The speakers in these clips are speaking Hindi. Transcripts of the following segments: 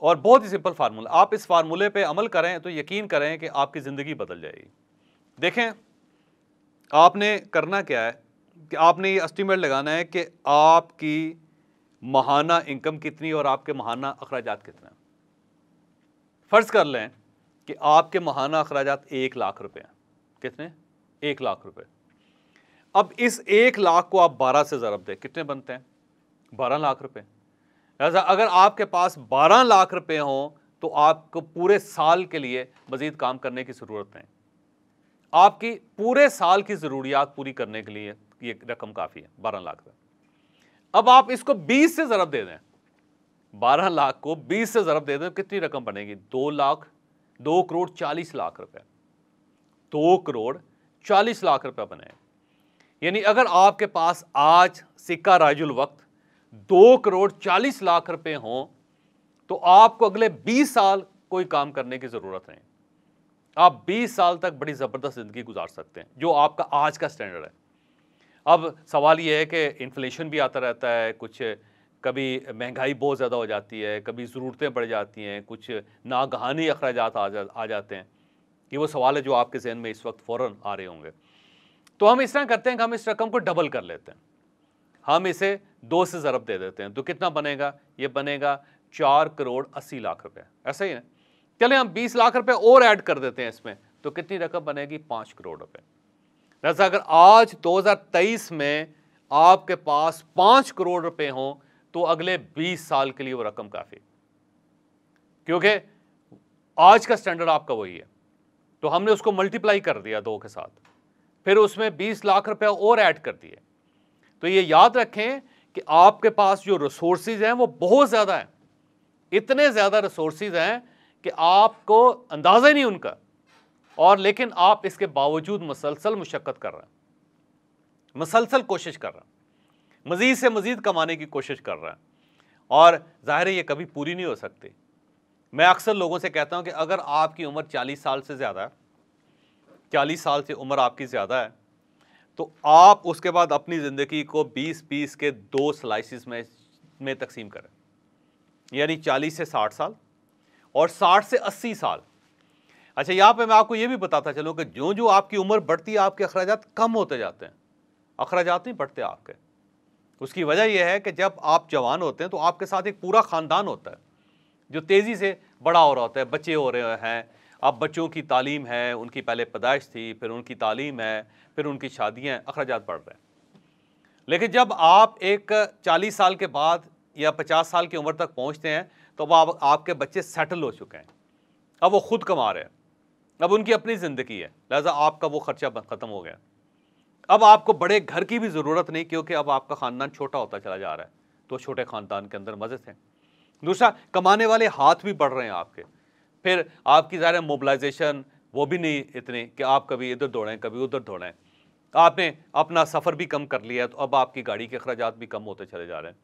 और बहुत ही सिंपल फार्मूला आप इस फार्मूले पे अमल करें तो यकीन करें कि आपकी ज़िंदगी बदल जाएगी देखें आपने करना क्या है कि आपने ये एस्टिमेट लगाना है कि आपकी महाना इनकम कितनी और आपके महाना अखराज कितना फ़र्ज़ कर लें कि आपके महाना अखराज एक लाख रुपये हैं कितने एक लाख रुपये अब इस एक लाख को आप बारह से ज़रब दें कितने बनते हैं बारह लाख रुपये लिहाजा अगर आपके पास बारह लाख रुपए हों तो आपको पूरे साल के लिए मज़ीद काम करने की ज़रूरत नहीं आपकी पूरे साल की ज़रूरियात पूरी करने के लिए ये रकम काफ़ी है बारह लाख रुपये अब आप इसको बीस से ज़रब दे दें बारह लाख को बीस से ज़रब दे दें तो कितनी रकम बनेगी दो लाख दो करोड़ चालीस लाख रुपये दो करोड़ चालीस लाख रुपये बने यानी अगर आपके पास आज सिक्का राजुल वक्त दो करोड़ चालीस लाख रुपए हों तो आपको अगले बीस साल कोई काम करने की ज़रूरत नहीं आप बीस साल तक बड़ी ज़बरदस्त ज़िंदगी गुजार सकते हैं जो आपका आज का स्टैंडर्ड है अब सवाल ये है कि इन्फ्लेशन भी आता रहता है कुछ कभी महंगाई बहुत ज़्यादा हो जाती है कभी ज़रूरतें बढ़ जाती हैं कुछ नागहानी अखराज आ, जा, आ जाते हैं ये वो सवाल है जो आपके जहन में इस वक्त फ़ौर आ रहे होंगे तो हम इस तरह करते हैं कि हम इस रकम को डबल कर लेते हैं हम इसे दो से ज़रब दे देते हैं तो कितना बनेगा ये बनेगा चार करोड़ अस्सी लाख रुपए ऐसा ही है चले हम बीस लाख रुपए और ऐड कर देते हैं इसमें तो कितनी रकम बनेगी पाँच करोड़ रुपए जैसा अगर आज 2023 में आपके पास पाँच करोड़ रुपए हों तो अगले बीस साल के लिए वो रकम काफ़ी क्योंकि आज का स्टैंडर्ड आपका वही है तो हमने उसको मल्टीप्लाई कर दिया दो के साथ फिर उसमें बीस लाख रुपए और ऐड कर दिए तो ये याद रखें कि आपके पास जो रिसोर्सेज हैं वो बहुत ज़्यादा हैं इतने ज़्यादा रिसोर्सेज हैं कि आपको अंदाज़ा ही नहीं उनका और लेकिन आप इसके बावजूद मुसलसल मुशक्क़त कर रहे हैं मुसलसल कोशिश कर रहे हैं मज़ीद से मज़ीद कमाने की कोशिश कर रहे हैं और ज़ाहिर है ये कभी पूरी नहीं हो सकती मैं अक्सर लोगों से कहता हूँ कि अगर आपकी उम्र चालीस साल से ज़्यादा है चालीस साल से उम्र आपकी ज़्यादा है तो आप उसके बाद अपनी ज़िंदगी को 20 पीस के दो स्लाइसिस में में तकसीम करें यानी 40 से 60 साल और 60 से 80 साल अच्छा यहाँ पे मैं आपको ये भी बताता चलूँ कि जो जो आपकी उम्र बढ़ती है आपके अखराज कम होते जाते हैं अखराज नहीं बढ़ते आपके उसकी वजह यह है कि जब आप जवान होते हैं तो आपके साथ एक पूरा ख़ानदान होता है जो तेज़ी से बड़ा हो रहा होता है बच्चे हो रहे हैं अब बच्चों की तालीम है उनकी पहले पैदाइश थी फिर उनकी तालीम है फिर उनकी शादियाँ अखराज बढ़ रहे हैं लेकिन जब आप एक चालीस साल के बाद या पचास साल की उम्र तक पहुँचते हैं तो अब आप, आपके बच्चे सेटल हो चुके हैं अब वो खुद कमा रहे हैं अब उनकी अपनी ज़िंदगी है लिहाजा आपका वो ख़र्चा ख़त्म हो गया अब आपको बड़े घर की भी ज़रूरत नहीं क्योंकि अब आपका ख़ानदान छोटा होता चला जा रहा है तो छोटे ख़ानदान के अंदर मज़े थे दूसरा कमाने वाले हाथ भी बढ़ रहे हैं आपके फिर आपकी ज़ाहिर मोबलाइजेशन वो भी नहीं इतनी कि आप कभी इधर दौड़ें कभी उधर दौड़ें आपने अपना सफ़र भी कम कर लिया है तो अब आपकी गाड़ी के अखराज भी कम होते चले जा रहे हैं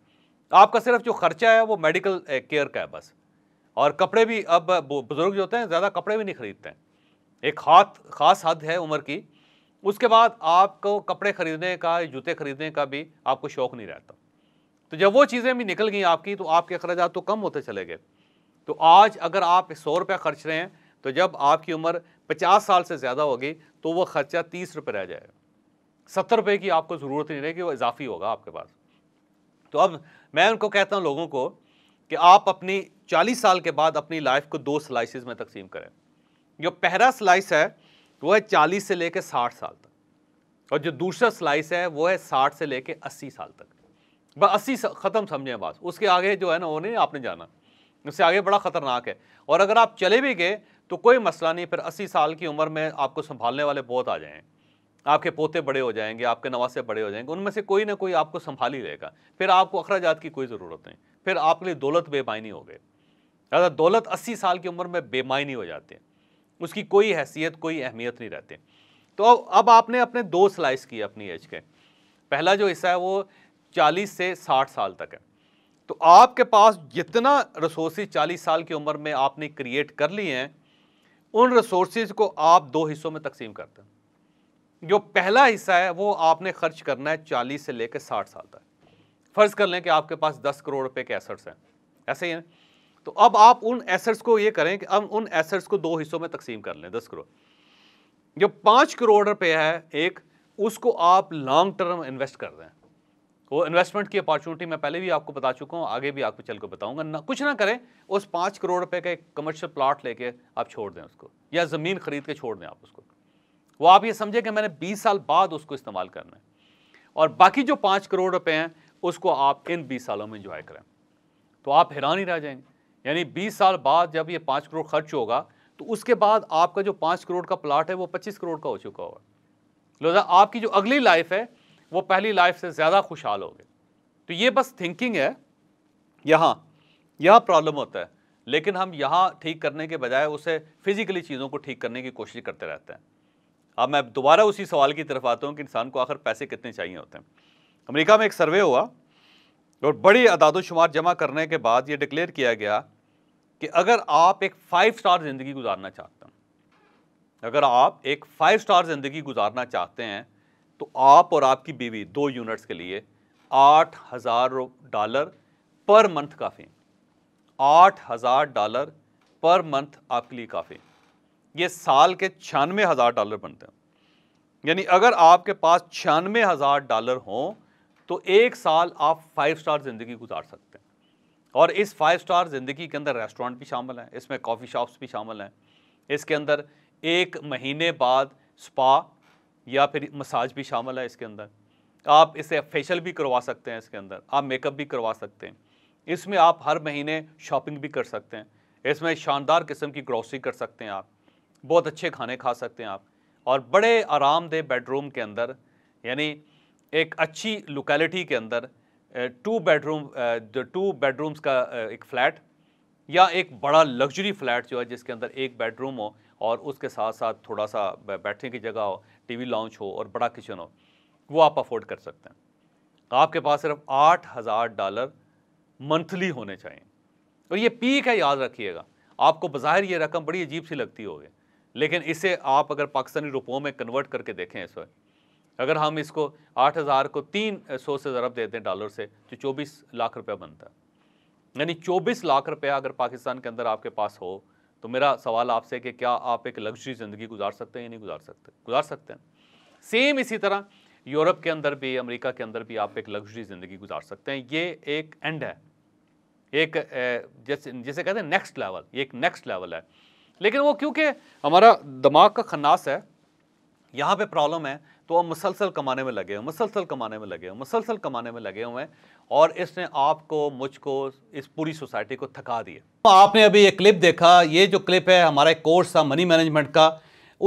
आपका सिर्फ जो ख़र्चा है वो मेडिकल केयर eh, का है बस और कपड़े भी अब बुज़ुर्ग जो होते हैं ज़्यादा कपड़े भी नहीं ख़रीदते हैं एक हाथ ख़ास हद है उम्र की उसके बाद आपको कपड़े ख़रीदने का जूते ख़रीदने का भी आपको शौक़ नहीं रहता तो जब वो चीज़ें भी निकल गई आपकी तो आपके अखराज तो कम होते चले गए तो आज अगर आप सौ रुपया खर्च रहे हैं तो जब आपकी उम्र पचास साल से ज़्यादा होगी तो वह ख़र्चा तीस रुपये रह जाएगा सत्तर रुपये की आपको ज़रूरत नहीं रहेगी वो इजाफी होगा आपके पास तो अब मैं उनको कहता हूँ लोगों को कि आप अपनी चालीस साल के बाद अपनी लाइफ को दो स्लाइसिस में तकसीम करें जो पहला स्लाइस है वो है चालीस से लेकर साठ साल तक और जो दूसरा स्लाइस है वो है साठ से लेकर अस्सी साल तक बस अस्सी ख़त्म समझें बस उसके आगे जो है ना वो नहीं आपने जाना इससे आगे बड़ा ख़तरनाक है और अगर आप चले भी गए तो कोई मसला नहीं फिर अस्सी साल की उम्र में आपको संभालने वाले बहुत आ जाएँ आपके पोते बड़े हो जाएंगे आपके नवासे बड़े हो जाएंगे उनमें से कोई ना कोई आपको संभाल ही लेगा फिर आपको अखराजात की कोई ज़रूरत नहीं फिर आपके लिए दौलत बेमायनी हो गई अगर दौलत अस्सी साल की उम्र में बेमायनी हो जाती है उसकी कोई हैसियत कोई अहमियत नहीं रहती तो अब आपने अपने दो स्लाइस किए अपनी एज के पहला जो हिस्सा है वो चालीस से साठ साल तक है तो आपके पास जितना रिसोर्सेज चालीस साल की उम्र में आपने क्रिएट कर लिए हैं उन रिसोर्सेज को आप दो हिस्सों में तकसीम करते हैं जो पहला हिस्सा है वो आपने खर्च करना है चालीस से लेकर साठ साल तक फ़र्ज़ कर लें कि आपके पास दस करोड़ रुपए के एसेट्स हैं ऐसे ही हैं तो अब आप उन एसेट्स को ये करें कि अब उन एसेट्स को दो हिस्सों में तकसीम कर लें दस करोड़ जो पाँच करोड़ रुपये है एक उसको आप लॉन्ग टर्म इन्वेस्ट कर दें वो इन्वेस्टमेंट की अपॉर्चुनिटी मैं पहले भी आपको बता चुका हूँ आगे भी आपको चल को बताऊँगा ना कुछ ना करें उस पाँच करोड़ रुपये का एक कमर्शियल प्लाट लेके आप छोड़ दें उसको या ज़मीन खरीद के छोड़ दें आप उसको वो आप ये समझें कि मैंने बीस साल बाद उसको इस्तेमाल करना है और बाकी जो पाँच करोड़ रुपए हैं उसको आप इन बीस सालों में इंजॉय करें तो आप हैरान ही रह जाएंगे यानी बीस साल बाद जब ये पाँच करोड़ खर्च होगा तो उसके बाद आपका जो पाँच करोड़ का प्लाट है वो पच्चीस करोड़ का हो चुका होगा लोजा आपकी जो अगली लाइफ है वो पहली लाइफ से ज़्यादा खुशहाल हो गए तो ये बस थिंकिंग है यहाँ यह प्रॉब्लम होता है लेकिन हम यहाँ ठीक करने के बजाय उसे फिज़िकली चीज़ों को ठीक करने की कोशिश करते रहते हैं अब मैं दोबारा उसी सवाल की तरफ आता हूँ कि इंसान को आखिर पैसे कितने चाहिए होते हैं अमेरिका में एक सर्वे हुआ और बड़ी अदादोशुमार जमा करने के बाद ये डिक्लेयर किया गया कि अगर आप एक फाइव स्टार ज़िंदगी गुजारना चाहते हैं अगर आप एक फाइव स्टार ज़िंदगी गुजारना चाहते हैं तो आप और आपकी बीवी दो यूनिट्स के लिए आठ हज़ार डॉलर पर मंथ काफ़ी आठ हज़ार डॉलर पर मंथ आपके लिए काफ़ी ये साल के छियानवे हज़ार डॉलर बनते हैं यानी अगर आपके पास छियानवे हज़ार डॉलर हों तो एक साल आप फाइव स्टार ज़िंदगी गुजार सकते हैं और इस फाइव स्टार ज़िंदगी के अंदर रेस्टोरेंट भी शामिल हैं इसमें कॉफ़ी शॉप्स भी शामिल हैं इसके अंदर एक महीने बाद स्पा या फिर मसाज भी शामिल है इसके अंदर आप इसे फेशियल भी करवा सकते हैं इसके अंदर आप मेकअप भी करवा सकते हैं इसमें आप हर महीने शॉपिंग भी कर सकते हैं इसमें शानदार किस्म की ग्रॉसरी कर सकते हैं आप बहुत अच्छे खाने खा सकते हैं आप और बड़े आरामदेह बेडरूम के अंदर यानी एक अच्छी लोकेलिटी के अंदर टू बेडरूम टू बेडरूम्स का एक फ्लैट या एक बड़ा लग्जरी फ्लैट जो है जिसके अंदर एक बेडरूम हो और उसके साथ साथ थोड़ा सा बैठने की जगह हो टीवी लॉन्च हो और बड़ा किचन हो वो आप अफोर्ड कर सकते हैं आपके पास सिर्फ आठ हज़ार डॉलर मंथली होने चाहिए और ये पीक है याद रखिएगा आपको बाहर ये रकम बड़ी अजीब सी लगती होगी लेकिन इसे आप अगर पाकिस्तानी रुपयों में कन्वर्ट करके देखें इस वक्त अगर हम इसको आठ हज़ार को तीन सौ से ज़रब देते हैं डॉलर से तो चौबीस लाख रुपया बनता है यानी चौबीस लाख रुपया अगर पाकिस्तान के अंदर आपके पास हो तो मेरा सवाल आपसे कि क्या आप एक लग्जरी ज़िंदगी गुजार सकते हैं या नहीं गुजार सकते गुजार सकते हैं सेम इसी तरह यूरोप के अंदर भी अमेरिका के अंदर भी आप एक लग्जरी ज़िंदगी गुजार सकते हैं ये एक एंड है एक जैसे जैसे कहते हैं नेक्स्ट लेवल ये एक नेक्स्ट लेवल है लेकिन वो क्योंकि हमारा दिमाग का खन्नास है यहाँ पे प्रॉब्लम है तो हम मुसलसल कमाने में लगे हुए मुसलसल कमाने में लगे हुए मुसलसल कमाने में लगे हुए हैं और इसने आपको मुझको इस पूरी सोसाइटी को थका दिए तो आपने अभी ये क्लिप देखा ये जो क्लिप है हमारा एक कोर्स था मनी मैनेजमेंट का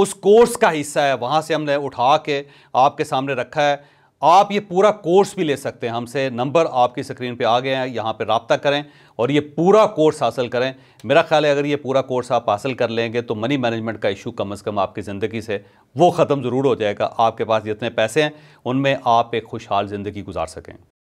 उस कोर्स का हिस्सा है वहाँ से हमने उठा के आपके सामने रखा है आप ये पूरा कोर्स भी ले सकते हैं हमसे नंबर आपकी स्क्रीन पे आ गए हैं यहाँ पे रबता करें और ये पूरा कोर्स हासिल करें मेरा ख्याल है अगर ये पूरा कोर्स आप हासिल कर लेंगे तो मनी मैनेजमेंट का इशू कम अज़ कम आपकी ज़िंदगी से वो ख़त्म ज़रूर हो जाएगा आपके पास जितने पैसे हैं उनमें आप एक खुशहाल ज़िंदगी गुजार सकें